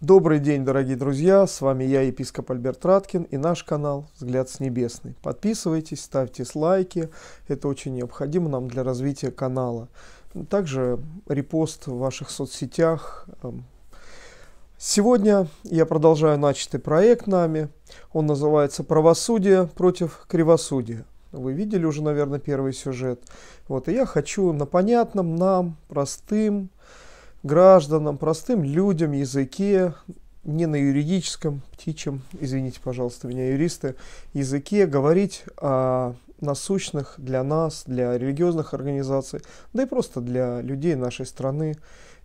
Добрый день, дорогие друзья! С вами я, епископ Альберт Раткин и наш канал «Взгляд с небесный». Подписывайтесь, ставьте лайки, это очень необходимо нам для развития канала. Также репост в ваших соцсетях. Эм, сегодня я продолжаю начатый проект нами. Он называется «Правосудие против кривосудия». Вы видели уже, наверное, первый сюжет. Вот, и я хочу на понятном нам, простым, гражданам, простым людям языке, не на юридическом, птичьем, извините, пожалуйста, меня юристы, языке говорить о насущных для нас, для религиозных организаций, да и просто для людей нашей страны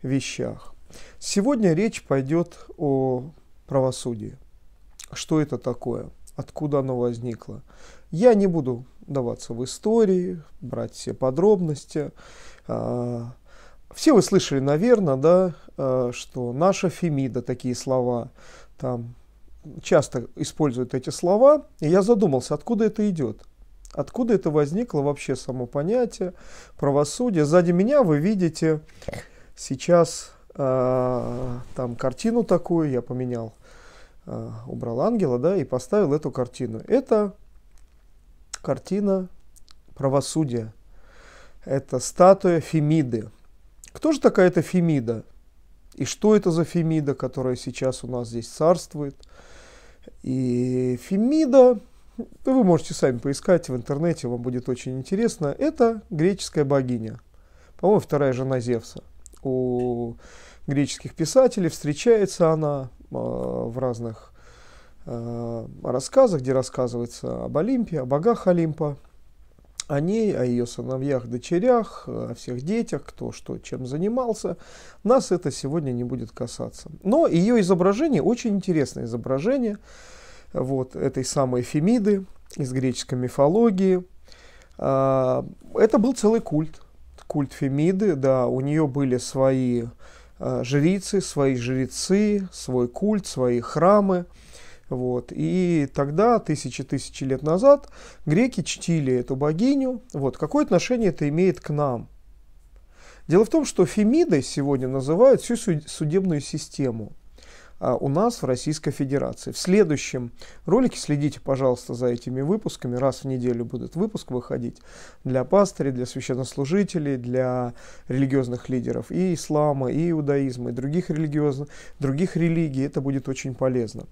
вещах. Сегодня речь пойдет о правосудии. Что это такое? Откуда оно возникло? Я не буду даваться в истории, брать все подробности. А, все вы слышали, наверное, да, э, что наша Фемида, такие слова, там часто используют эти слова. И я задумался, откуда это идет. Откуда это возникло вообще само понятие правосудия. Сзади меня вы видите сейчас э, там картину такую, я поменял, э, убрал ангела, да, и поставил эту картину. Это картина правосудия. Это статуя Фемиды. Кто же такая эта Фемида? И что это за Фемида, которая сейчас у нас здесь царствует? И Фемида, ну, вы можете сами поискать в интернете, вам будет очень интересно, это греческая богиня, по-моему, вторая жена Зевса. У греческих писателей встречается она э, в разных а, рассказах, где рассказывается об Олимпе, о богах Олимпа о ней, о ее сыновьях, дочерях, о всех детях, кто что, чем занимался. Нас это сегодня не будет касаться. Но ее изображение, очень интересное изображение, вот этой самой Фемиды из греческой мифологии. А, это был целый культ, культ Фемиды, да, у нее были свои а, жрицы, свои жрецы, свой культ, свои храмы. Вот. И тогда, тысячи-тысячи лет назад, греки чтили эту богиню. Вот. Какое отношение это имеет к нам? Дело в том, что Фемидой сегодня называют всю судебную систему – а у нас в Российской Федерации. В следующем ролике следите, пожалуйста, за этими выпусками. Раз в неделю будет выпуск выходить для пастырей, для священнослужителей, для религиозных лидеров и ислама, и иудаизма, и других, религиозных, других религий. Это будет очень полезно.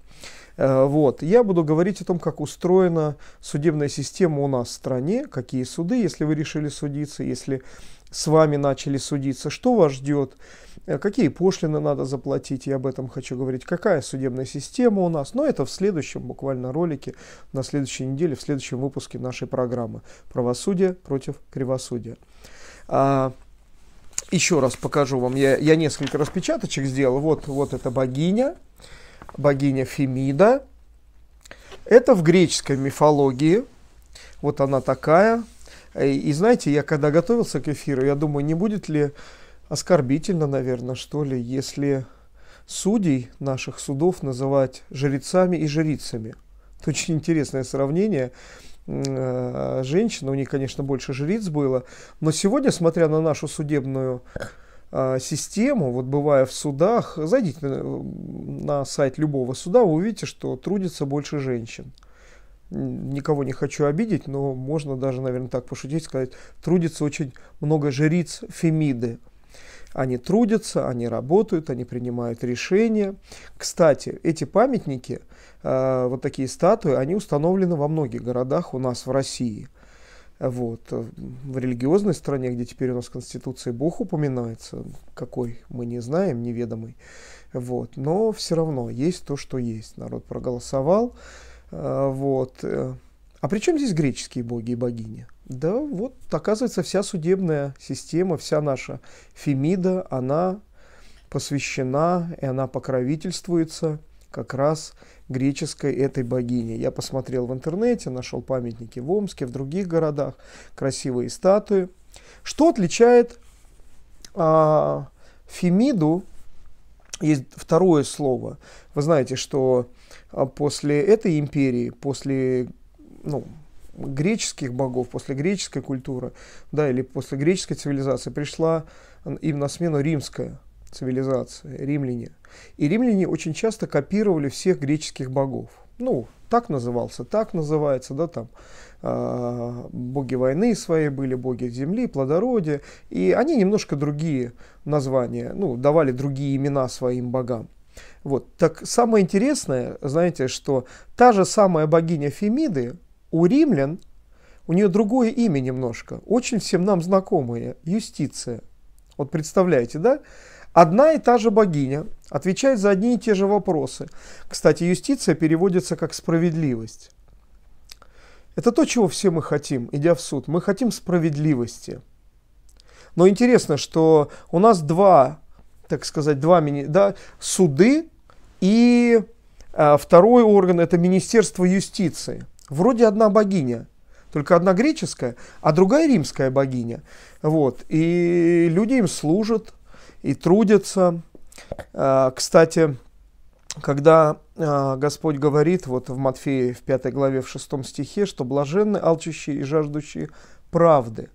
Э, вот. Я буду говорить о том, как устроена судебная система у нас в стране, какие суды, если вы решили судиться, если с вами начали судиться, что вас ждет, э, какие пошлины надо заплатить, я об этом хочу говорить, какая судебная система у нас, но это в следующем буквально ролике, на следующей неделе, в следующем выпуске нашей программы «Правосудие против кривосудия». А, еще раз покажу вам, я, я несколько распечаточек сделал, вот, вот это богиня, богиня Фемида, это в греческой мифологии, вот она такая, Э, и знаете, я когда готовился к эфиру, я думаю, не будет ли оскорбительно, наверное, что ли, если судей наших судов называть жрецами и жрицами. Это очень интересное сравнение э, Женщина у них, конечно, больше жриц было, но сегодня, смотря на нашу судебную э, систему, вот бывая в судах, зайдите на сайт любого суда, вы увидите, что трудится больше женщин никого не хочу обидеть, но можно даже, наверное, так пошутить, сказать, трудится очень много жриц Фемиды. Они трудятся, они работают, они принимают решения. Кстати, эти памятники, э, вот такие статуи, они установлены во многих городах у нас в России. Вот. Э, в религиозной стране, где теперь у нас в Конституции Бог упоминается, какой мы не знаем, неведомый. Вот. Но все равно есть то, что есть. Народ проголосовал. Э, вот. Э. А при чем здесь греческие боги и богини? Да вот, оказывается, вся судебная система, вся наша Фемида, она посвящена, и она покровительствуется как раз греческой этой богине. Я посмотрел в интернете, нашел памятники в Омске, в других городах, красивые статуи. Что отличает а, Фемиду есть второе слово. Вы знаете, что а, после этой империи, после ну, греческих богов, после греческой культуры, да, или после греческой цивилизации пришла им на смену римская цивилизация, римляне. И римляне очень часто копировали всех греческих богов. Ну, так назывался, так называется, да, там, а, боги войны свои были, боги земли, плодородия, и они немножко другие названия, ну, давали другие имена своим богам. Вот. Так самое интересное, знаете, что та же самая богиня Фемиды у римлян, у нее другое имя немножко, очень всем нам знакомое, Юстиция. Вот представляете, да? Одна и та же богиня отвечает за одни и те же вопросы. Кстати, юстиция переводится как справедливость. Это то, чего все мы хотим, идя в суд. Мы хотим справедливости. Но интересно, что у нас два, так сказать, два мини, да, суды и а, второй орган это Министерство юстиции. Вроде одна богиня, только одна греческая, а другая римская богиня. Вот. И люди им служат и трудятся. А, кстати, когда э, Господь говорит вот в Матфея в 5 главе в 6 стихе, что блаженны алчущие и жаждущие правды.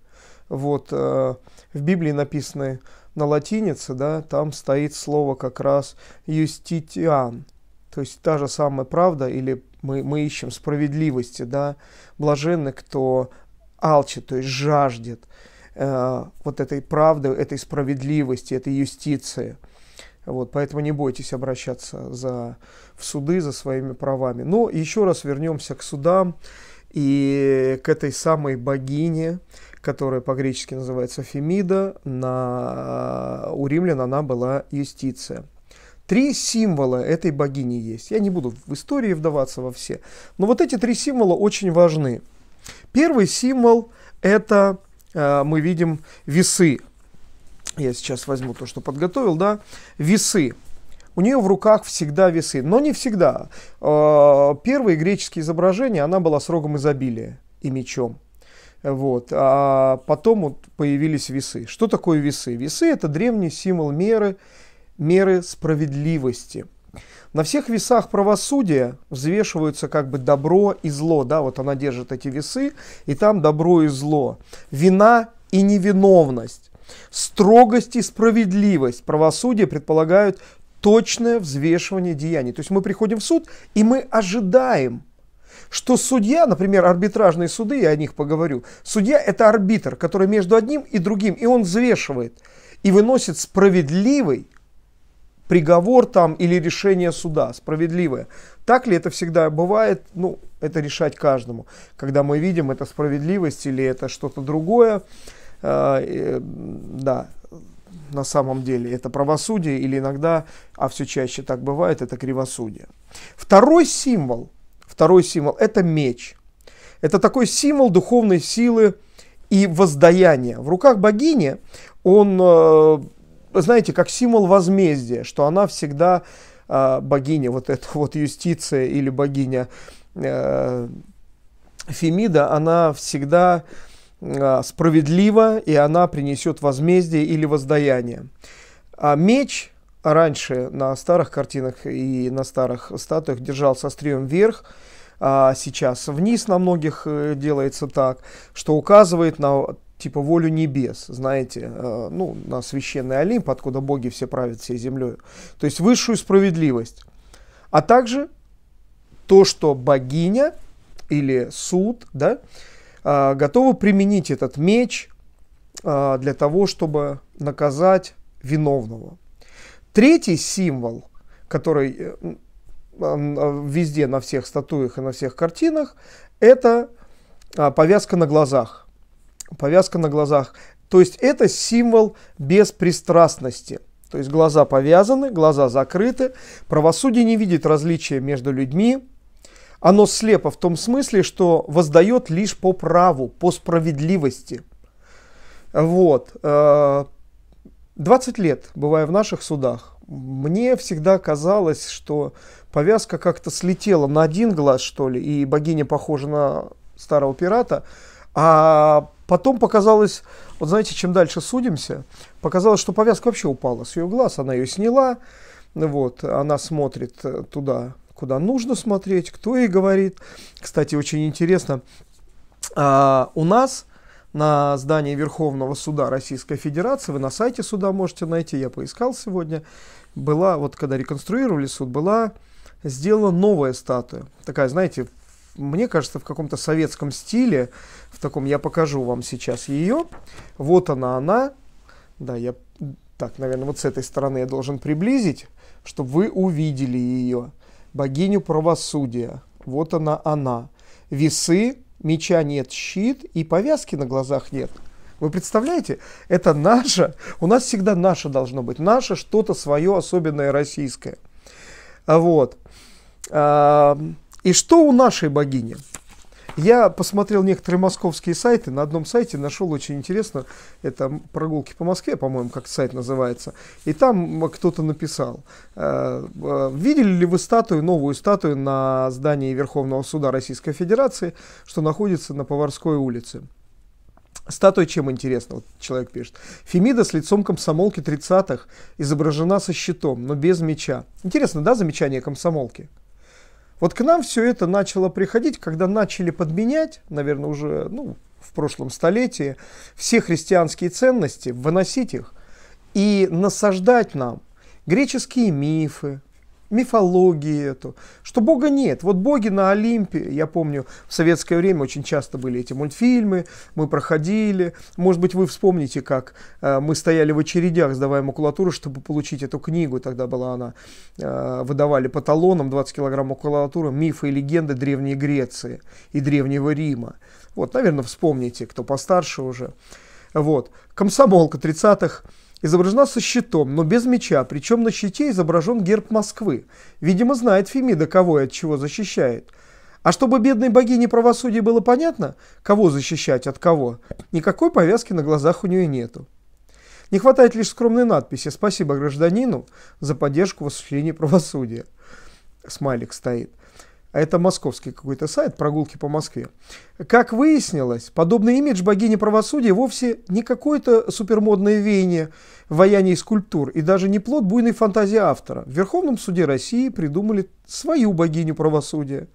Вот э, в Библии написано на латинице, да, там стоит слово как раз «юститиан», то есть та же самая правда, или мы, мы ищем справедливости, да, блаженны, кто алчит, то есть жаждет э, вот этой правды, этой справедливости, этой юстиции – вот, поэтому не бойтесь обращаться за, в суды за своими правами. Но еще раз вернемся к судам и к этой самой богине, которая по-гречески называется Фемида, на, у римлян она была юстиция. Три символа этой богини есть. Я не буду в истории вдаваться во все. Но вот эти три символа очень важны. Первый символ – это э, мы видим весы. Я сейчас возьму то, что подготовил, да. Весы. У нее в руках всегда весы, но не всегда. Э, первые греческие изображения, она была с рогом изобилия и мечом. Вот. А потом вот появились весы. Что такое весы? Весы – это древний символ меры, меры справедливости. На всех весах правосудия взвешиваются как бы добро и зло. Да, вот она держит эти весы, и там добро и зло. Вина и невиновность. Строгость и справедливость правосудия предполагают точное взвешивание деяний. То есть мы приходим в суд, и мы ожидаем, что судья, например, арбитражные суды, я о них поговорю, судья это арбитр, который между одним и другим, и он взвешивает и выносит справедливый приговор там или решение суда, справедливое. Так ли это всегда бывает? Ну, это решать каждому. Когда мы видим, это справедливость или это что-то другое. А, да, на самом деле это правосудие или иногда, а все чаще так бывает, это кривосудие. Второй символ, второй символ – это меч. Это такой символ духовной силы и воздаяния. В руках богини он, э, знаете, как символ возмездия, что она всегда э, богиня, вот эта вот юстиция или богиня э, Фемида, она всегда а, справедлива, и она принесет возмездие или воздаяние. А меч раньше на старых картинах и на старых статуях держался острием вверх, а сейчас вниз на многих э, делается так, что указывает на типа волю небес, знаете, э, ну, на священный Олимп, откуда боги все правят всей землей. То есть высшую справедливость. А также то, что богиня или суд, да, а, готовы применить этот меч а, для того, чтобы наказать виновного. Третий символ, который э, э, везде на всех статуях и на всех картинах, это а, повязка на глазах. Повязка на глазах. То есть это символ беспристрастности. То есть глаза повязаны, глаза закрыты, правосудие не видит различия между людьми, оно слепо в том смысле, что воздает лишь по праву, по справедливости. Вот. 20 э, лет, бывая в наших судах, мне всегда казалось, что повязка как-то слетела на один глаз, что ли, и богиня похожа на старого пирата. А потом показалось, вот знаете, чем дальше судимся, показалось, что повязка вообще упала с ее глаз, она ее сняла, вот, она смотрит туда куда нужно смотреть, кто и говорит. Кстати, очень интересно, а, у нас на здании Верховного суда Российской Федерации, вы на сайте суда можете найти, я поискал сегодня, была, вот когда реконструировали суд, была сделана новая статуя. Такая, знаете, мне кажется, в каком-то советском стиле, в таком, я покажу вам сейчас ее. Вот она, она. Да, я так, наверное, вот с этой стороны я должен приблизить, чтобы вы увидели ее богиню правосудия. Вот она она. Весы, меча нет, щит и повязки на глазах нет. Вы представляете? Это наше. У нас всегда наше должно быть. Наше что-то свое, особенное российское. А вот. А, и что у нашей богини? Я посмотрел некоторые московские сайты. На одном сайте нашел очень интересно. Это прогулки по Москве, по-моему, как сайт называется. И там кто-то написал. Э, э, Видели ли вы статую, новую статую на здании Верховного суда Российской Федерации, что находится на Поварской улице? Статуя чем интересна, вот человек пишет. Фемида с лицом комсомолки 30-х изображена со щитом, но без меча. Интересно, да, замечание комсомолки? Вот к нам все это начало приходить, когда начали подменять, наверное, уже ну, в прошлом столетии, все христианские ценности, выносить их и насаждать нам греческие мифы, мифологии эту, что Бога нет. Вот боги на Олимпе, я помню, в советское время очень часто были эти мультфильмы, мы проходили. Может быть, вы вспомните, как э, мы стояли в очередях, сдавая макулатуру, чтобы получить эту книгу. Тогда была она, э, выдавали по талонам 20 килограмм макулатуры «Мифы и легенды Древней Греции и Древнего Рима». Вот, наверное, вспомните, кто постарше уже. Вот. Комсомолка 30-х изображена со щитом, но без меча, причем на щите изображен герб Москвы. Видимо, знает Фемида, кого и от чего защищает. А чтобы бедной богине правосудия было понятно, кого защищать от кого, никакой повязки на глазах у нее нету. Не хватает лишь скромной надписи «Спасибо гражданину за поддержку в осуществлении правосудия». Смайлик стоит а это московский какой-то сайт «Прогулки по Москве». Как выяснилось, подобный имидж богини правосудия вовсе не какое-то супермодное веяние вояний скульптур и даже не плод буйной фантазии автора. В Верховном суде России придумали свою богиню правосудия.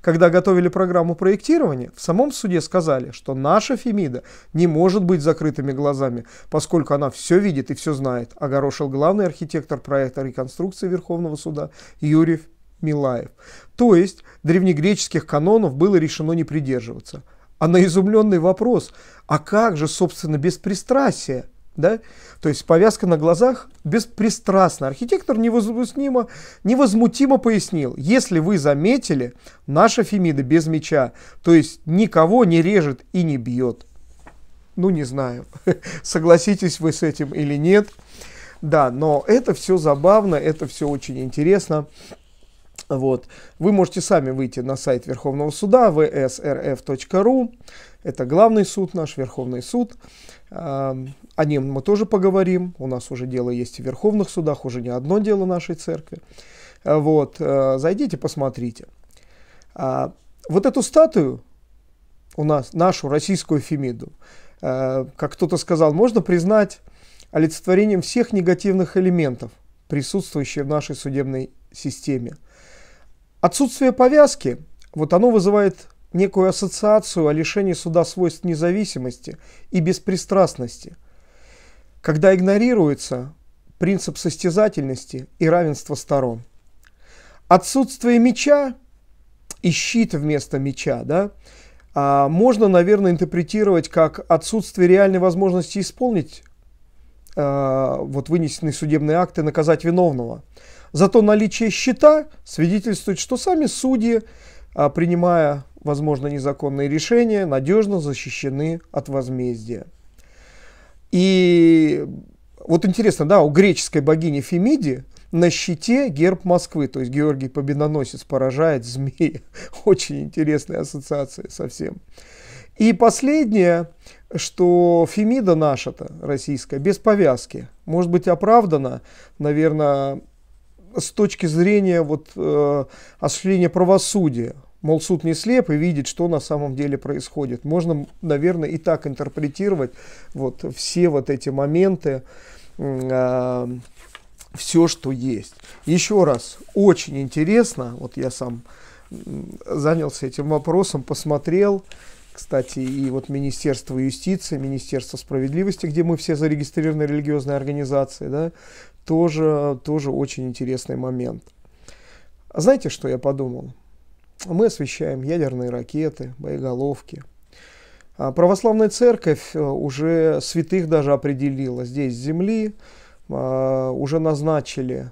Когда готовили программу проектирования, в самом суде сказали, что наша Фемида не может быть закрытыми глазами, поскольку она все видит и все знает, огорошил главный архитектор проекта реконструкции Верховного суда Юрий. Милаев. То есть древнегреческих канонов было решено не придерживаться. А на изумленный вопрос, а как же, собственно, беспристрастие? Да? То есть повязка на глазах беспристрастно. Архитектор невозмутимо, невозмутимо пояснил, если вы заметили, наша Фемида без меча, то есть никого не режет и не бьет. Ну не знаю, согласитесь вы с этим или нет. Да, но это все забавно, это все очень интересно. Вот. Вы можете сами выйти на сайт Верховного суда vsrf.ru. Это главный суд наш, Верховный суд. Эм, о нем мы тоже поговорим. У нас уже дело есть в Верховных судах, уже не одно дело нашей церкви. Э, вот. Э, зайдите, посмотрите. А, вот эту статую у нас, нашу российскую Фемиду, э, как кто-то сказал, можно признать олицетворением всех негативных элементов, присутствующих в нашей судебной системе – Отсутствие повязки, вот оно вызывает некую ассоциацию о лишении суда свойств независимости и беспристрастности, когда игнорируется принцип состязательности и равенства сторон. Отсутствие меча и щит вместо меча, да, а можно, наверное, интерпретировать как отсутствие реальной возможности исполнить э, вот вынесенные судебные акты, наказать виновного – Зато наличие счета свидетельствует, что сами судьи, а, принимая, возможно, незаконные решения, надежно защищены от возмездия. И вот интересно, да, у греческой богини Фемиди на щите герб Москвы, то есть Георгий Победоносец поражает змеи. Очень интересная ассоциация совсем. И последнее, что Фемида наша-то, российская, без повязки, может быть оправдана, наверное, с точки зрения вот, э, осуществления правосудия. Мол, суд не слеп и видит, что на самом деле происходит. Можно, наверное, и так интерпретировать вот все вот эти моменты, э, все, что есть. Еще раз, очень интересно, вот я сам занялся этим вопросом, посмотрел, кстати, и вот Министерство юстиции, Министерство справедливости, где мы все зарегистрированы религиозные организации, да, тоже, тоже очень интересный момент. А знаете, что я подумал? Мы освещаем ядерные ракеты, боеголовки. А православная церковь э, уже святых даже определила здесь земли, а, уже назначили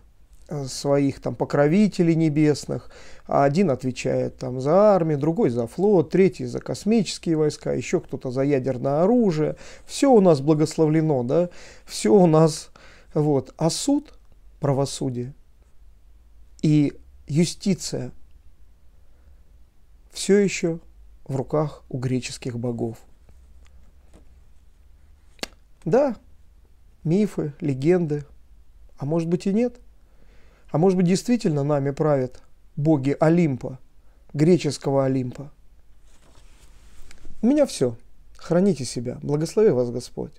э, своих там покровителей небесных. один отвечает там за армию, другой за флот, третий за космические войска, еще кто-то за ядерное оружие. Все у нас благословлено, да? Все у нас вот. А суд, правосудие и юстиция все еще в руках у греческих богов. Да, мифы, легенды, а может быть и нет. А может быть действительно нами правят боги Олимпа, греческого Олимпа. У меня все. Храните себя. Благослови вас Господь.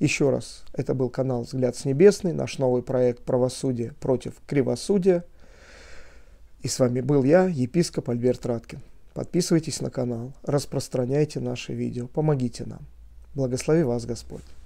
Еще раз, это был канал «Взгляд с небесный», наш новый проект «Правосудие против кривосудия». И с вами был я, епископ Альберт Раткин. Подписывайтесь на канал, распространяйте наши видео, помогите нам. Благослови вас Господь.